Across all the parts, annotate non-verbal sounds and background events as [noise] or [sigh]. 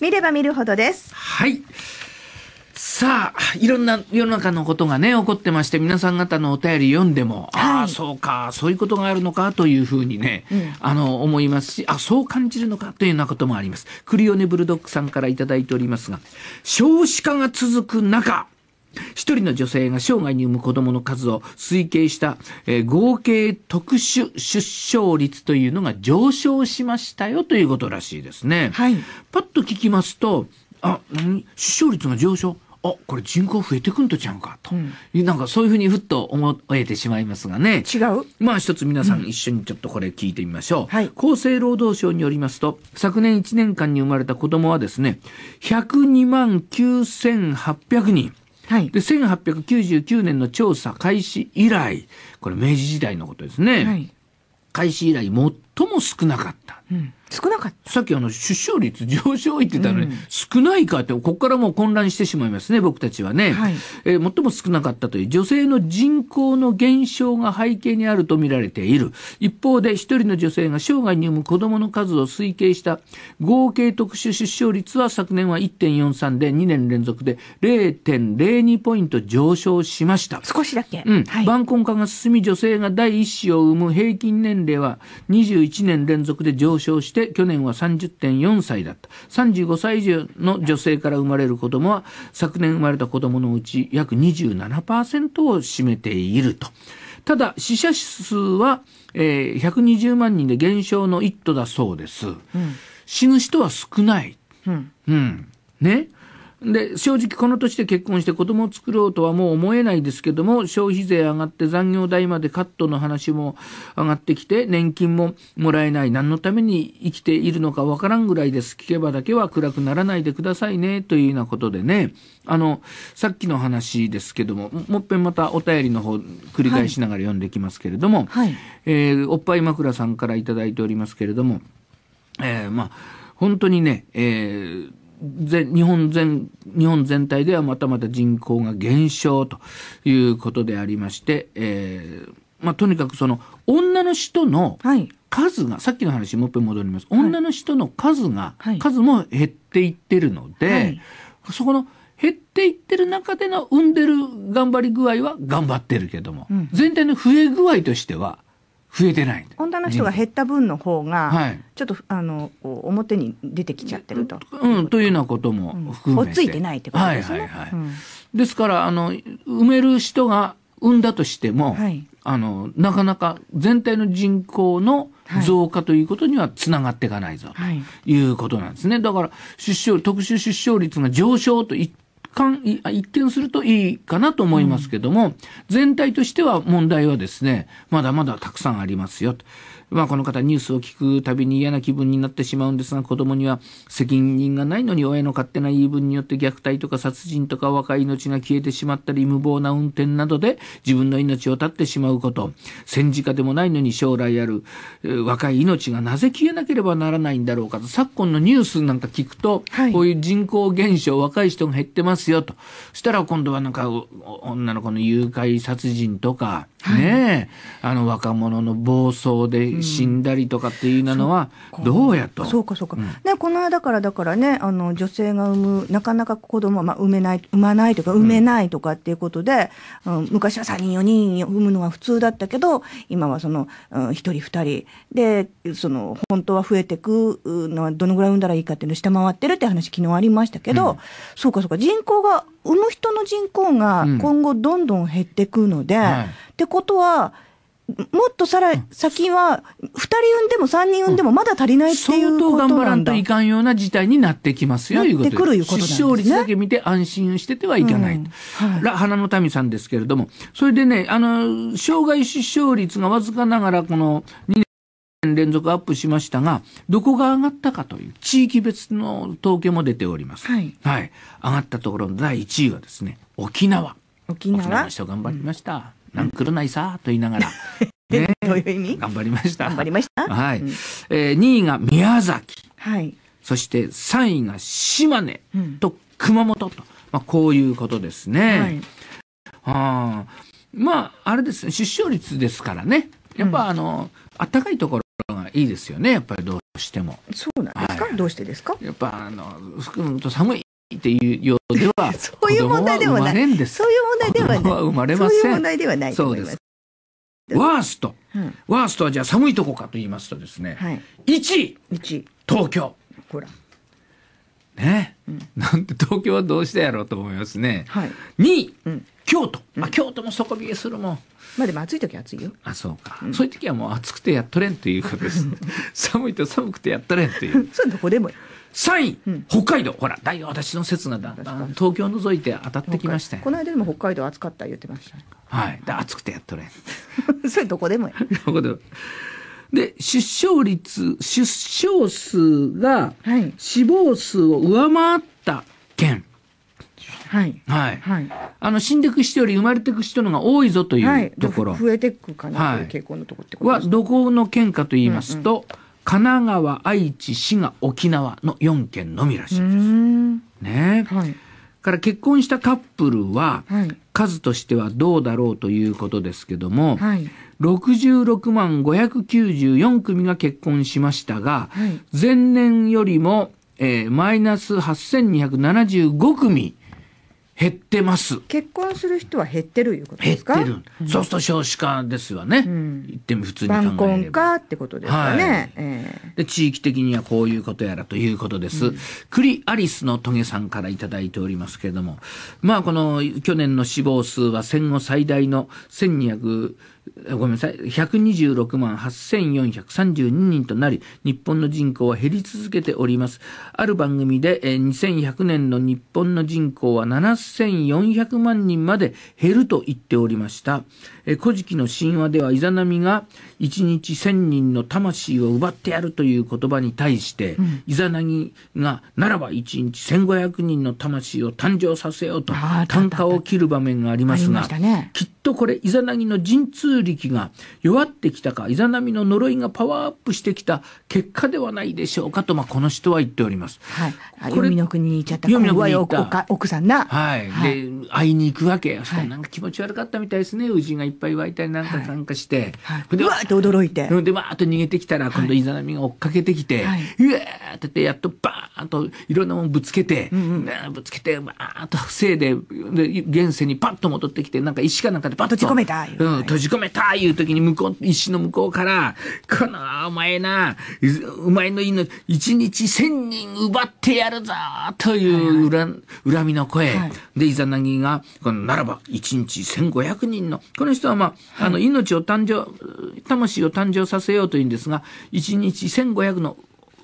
見れば見るほどです。はい。さあ、いろんな世の中のことがね、起こってまして、皆さん方のお便り読んでも、はい、ああ、そうか、そういうことがあるのかというふうにね、うん、あの、思いますし、あ、そう感じるのかというようなこともあります。クリオネブルドックさんから頂いておりますが、少子化が続く中、一人の女性が生涯に産む子供の数を推計した、えー、合計特殊出生率というのが上昇しましたよということらしいですね。はい、パッと聞きますと、あ、何出生率が上昇あこれ人口増えてくんとちゃうかと、うん、なんかそういうふうにふっと思えてしまいますがね違うまあ一つ皆さん一緒にちょっとこれ聞いてみましょう、うんはい、厚生労働省によりますと昨年1年間に生まれた子どもはですね102万9800人はい、で1899年の調査開始以来これ明治時代のことですね、はい、開始以来最も少なかったうん、少なかったさっきあの出生率上昇言ってたのに、うん、少ないかってここからもう混乱してしまいますね僕たちはね、はい、えー、最も少なかったという女性の人口の減少が背景にあると見られている一方で一人の女性が生涯に産む子どもの数を推計した合計特殊出生率は昨年は1.43で2年連続で0.02ポイント上昇しました少しだけ、うん、はい、晩婚化が進み女性が第一子を産む平均年齢は21年連続で上昇して去年は30.4歳だった。35歳以上の女性から生まれる子供は昨年生まれた子供のうち約27%を占めていると。ただ、死者数は、えー、120万人で減少の一途だそうです。うん、死ぬ人は少ない。うん、うん、ね。で正直この年で結婚して子供を作ろうとはもう思えないですけども消費税上がって残業代までカットの話も上がってきて年金ももらえない何のために生きているのかわからんぐらいです聞けばだけは暗くならないでくださいねというようなことでねあのさっきの話ですけどももっぺんまたお便りの方繰り返しながら読んでいきますけれども、はいはい、えー、おっぱい枕さんから頂いておりますけれども、えー、まあ、本当にね、えー日本全、日本全体ではまたまた人口が減少ということでありまして、えー、まあ、とにかくその、女の人の数が、はい、さっきの話もう一回戻ります。女の人の数が、はい、数も減っていってるので、はい、そこの、減っていってる中での産んでる頑張り具合は頑張ってるけども、うん、全体の増え具合としては、増えてない女の人が減った分の方が、はい、ちょっとあの表に出てきちゃってると。うん、というようなことも含めて、うん、ついてないってことですね。はいはいはいうん、ですからあの埋める人が産んだとしても、はい、あのなかなか全体の人口の増加ということにはつながっていかないぞ、はい、ということなんですね。だから出生特殊出生率が上昇と言って観、一見するといいかなと思いますけども、全体としては問題はですね、まだまだたくさんありますよと。まあ、この方ニュースを聞くたびに嫌な気分になってしまうんですが子供には責任がないのに親の勝手な言い分によって虐待とか殺人とか若い命が消えてしまったり無謀な運転などで自分の命を絶ってしまうこと戦時下でもないのに将来ある、若い命がなぜ消えなければならないんだろうかと昨今のニュースなんか聞くと、こういう人口減少若い人が減ってますよとそしたら今度はなんか女の子の誘拐殺人とか、ねえ、あの若者の暴走で死んだりとかっていうのはどうやと。そうかそうか。ねこの間からだからねあの女性が産むなかなか子供まあ産めない産まないとか産めないとかっていうことで、うん、昔は3人4人産むのは普通だったけど今はその、うん、1人2人でその本当は増えていくのはどのぐらい産んだらいいかっていうのを下回ってるって話昨日ありましたけど、うん、そうかそうか人口が産む人の人口が今後どんどん減っていくので、うんはい、ってことはもっとさら、先は、二人産んでも三人産んでもまだ足りないっていうことなんだ、相当頑張らんといかんような事態になってきますよ、なてくるいうことですね。出生率だけ見て安心しててはいけない。うんはい、花の民さんですけれども、それでね、あの、障害出生率がわずかながら、この2年連続アップしましたが、どこが上がったかという地域別の統計も出ております。はい。はい、上がったところの第1位はですね、沖縄。沖縄。沖縄の人頑張りました。うんなんくるないさと言いながら、ね、[laughs] どういう意味頑張りました。頑張りました。はい。うん、えー、2位が宮崎。はい。そして3位が島根と熊本と、まあ、こういうことですね。はい、あまあ、あれですね、出生率ですからね。やっぱ、あの、うん、暖かいところがいいですよね、やっぱりどうしても。そうなんですか、はい、どうしてですかやっぱあの、と寒いっていうようでは [laughs] そういう問題ではないそういう問題ではない生まれませんそういう問題ではないと思いますワースト、うん、ワーストはじゃあ寒いとこかと言いますとですね、はい、位位東京ほらね、うん、なんて東京はどうしてやろうと思いますね、はい、2位、うん、京都、まあ、京都も底冷えするもんまあでも暑い時暑いよあそうか、うん、そういう時はもう暑くてやっとれんということです [laughs] 寒いと寒くてやっとれんというそういうとこでも3位、うん、北海道、ほら、大私の説がだんだん東京を除いて当たってきましたこの間でも北海道暑かった言ってました、ね、はい、で暑くてやっとれ [laughs] それどこでもや。[laughs] どこでもで出生率出生数が死亡数を上回った県、はい、はい、はい、あの死んでく人より生まれてく人のが多いぞというところ、はい、増えていくかなという傾向のところってことはどこの県かと言いますと、うんうん神奈川愛知滋賀沖縄の4県のみらしいです。ね、はい、から結婚したカップルは、はい、数としてはどうだろうということですけども、はい、66万594組が結婚しましたが、はい、前年よりも、えー、マイナス8275組減ってます結婚する人は減ってるいうことですか減ってる、うん、そうすると少子化ですわね、うん、言っても普通に晩婚化ってことですかね、はいえー、で地域的にはこういうことやらということです、うん、クリアリスのトゲさんから頂いておりますけれどもまあこの去年の死亡数は戦後最大の1200ごめんなさい、126万8432人となり、日本の人口は減り続けております。ある番組で、2100年の日本の人口は7400万人まで減ると言っておりました。古事記の神話では、イザナミが1日1000人の魂を奪ってやるという言葉に対して、うん、イザナギが、ならば1日1500人の魂を誕生させようと、単価を切る場面がありますが、きっとこれイザナギの神通力が弱ってきたかイザナミの呪いがパワーアップしてきた結果ではないでしょうかと、まあ、この人は言っております。はい、読みの国に行っちゃった読みの国に行った奥さんな、はい、はい、で会いに行くわけそしたらなんか気持ち悪かったみたいですね、はい、がいっぱい湧いたりなんかなんかして、はいでわーって驚いてでわーっと逃げてきたら今度イザナミが追っかけてきて、はい、うわーってってやっとバーンといろんなものぶつけて、うんうん、ぶつけてわーっと防いでで現世にパッと戻ってきてなんか石かなんかバッと。閉じ込めたうん、閉じ込めたいう時に向こう、石の向こうから、この、お前な、お前の命、一日千人奪ってやるぞという恨,、恨みの声。はい、で、イザナギが、この、ならば、一日千五百人の、この人はまあ、あの、命を誕生、魂を誕生させようというんですが、一日千五百の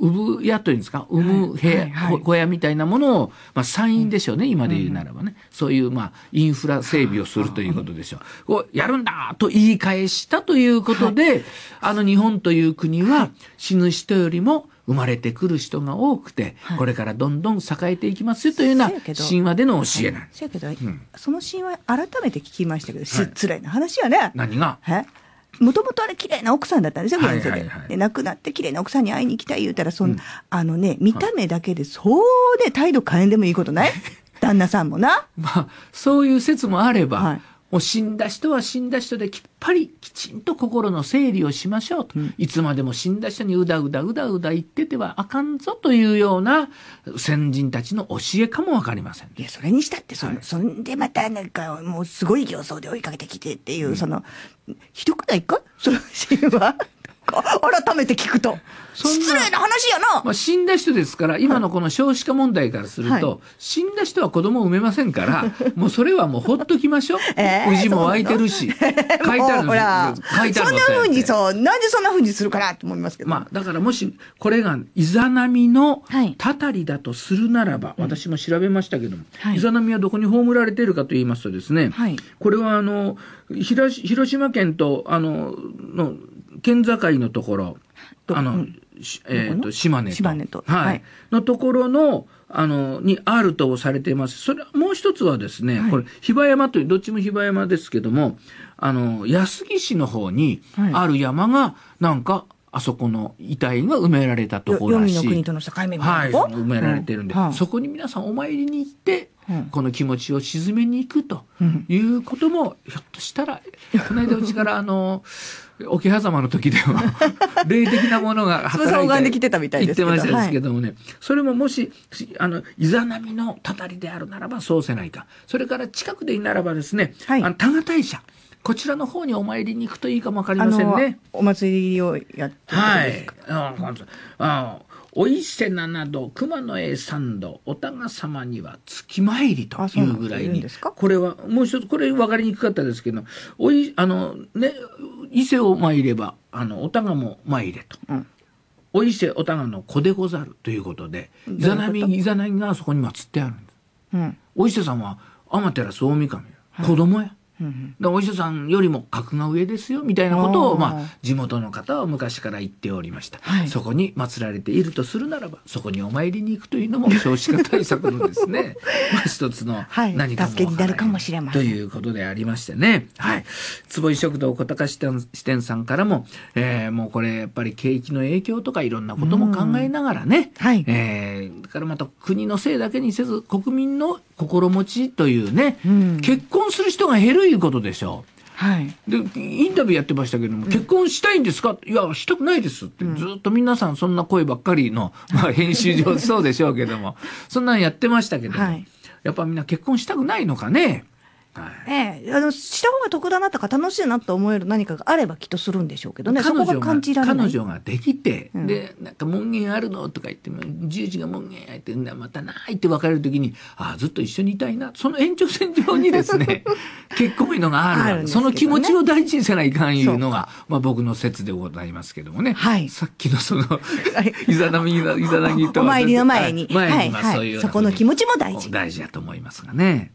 産屋というんですか産む部屋、はいはいはい、小屋みたいなものを、まあ、産院でしょうね、うん、今で言うならばね、そういう、まあ、インフラ整備をするということでしょう。うやるんだと言い返したということで、はい、あの日本という国は死ぬ人よりも生まれてくる人が多くて、はい、これからどんどん栄えていきますよというような神話での教えなんです。はい、その神話改めて聞きましたけど、失礼な話やね。何がもともとあれ綺麗な奥さんだったんですよ、現世で。で、亡くなって綺麗な奥さんに会いに行きたい言うたら、その、うん、あのね、見た目だけで、そうね、態度変えんでもいいことない [laughs] 旦那さんもな。まあ、そういう説もあれば、はいもう死んだ人は死んだ人できっぱりきちんと心の整理をしましょうと、うん、いつまでも死んだ人にうだうだうだうだ言っててはあかんぞというような先人たちの教えかもわかりません、いやそれにしたってそ,、はい、そんでまたなんかもうすごい形相で追いかけてきてっていう、うん、そのひどくないかそのは。改めて聞くと。失礼な話やな、まあ、死んだ人ですから今のこの少子化問題からすると、はい、死んだ人は子供を産めませんから、はい、もうそれはもうほっときましょう、えー、も湧いてるし書いてある書いてあるそんなふうにそうなんでそんなふうにするかなと思いますけど、まあ、だからもしこれがイザナミのたたりだとするならば、はい、私も調べましたけども、うん、イザナミはどこに葬られているかと言いますとですね、これはあの広島県とあのの県境のところ、あの、えっ、と、島根島根と。はい。のところの、あの、にあるとされています。それ、もう一つはですね、これ、比婆山という、どっちも比婆山ですけども、あの、安来市の方にある山が、なんか、あそこの遺体が埋められたところらしい。黄の国との境目はい、埋められてるんで、そこに皆さんお参りに行って、この気持ちを沈めに行くということも、ひょっとしたら、この間うちから、あの、桶狭間の時では [laughs] 霊的なものが働いてんできてたみたいですけど言ってましたけどもね、はい、それももしあのイザナミのたたりであるならばそうせないかそれから近くでいいならばですね、はい、あの多賀大社こちらの方にお参りに行くといいかもわかりませんね。お祭りをやってはい。あお伊勢七度、熊野へ三度、おた様には月参りというぐらいに、これは、もう一つ、これ分かりにくかったですけど、おい、あの、ね、伊勢を参ればあのおたがも参れと、うん、お伊勢おたがの子でござるということでイザナミイザナギがそこに祀ってあるんです、うん、お伊勢さんは天照大神子供や、お医者さんよりも格が上ですよみたいなことを、まあ、地元の方は昔から言っておりました、はい、そこに祀られているとするならばそこにお参りに行くというのも [laughs] 少子化対策のですね [laughs] まあ一つの何かも、はい、になるかもしれませんということでありましてね、はい、坪井食堂小高支店さんからも、えー、もうこれやっぱり景気の影響とかいろんなことも考えながらね、はいえー、だからまた国のせいだけにせず国民の心持ちというね、うん、結婚する人が減るいうことでしょう。はい、でインタビューやってましたけども、結婚したいんですか、うん、いや、したくないですって、ずっと皆さん、そんな声ばっかりの、[laughs] まあ、編集上そうでしょうけども、そんなんやってましたけども、はい、やっぱみんな結婚したくないのかね。ええ、あのした方が得だなとか楽しいなと思える何かがあればきっとするんでしょうけどねそこが感じられない彼女ができて、うん、でなんか門限あるのとか言っても十字時が門限やってんだまたないって別れる時にああずっと一緒にいたいなその延長線上にですね [laughs] 結婚いうのがある、ね、その気持ちを大事にせないかんいうのがまあ、僕の説でございますけどもね、はい、さっきのそのい [laughs] ザナミイザナギとお参りの前に、はい、前に、はい、そういうそこの気持ちも大事大事だと思いますがね。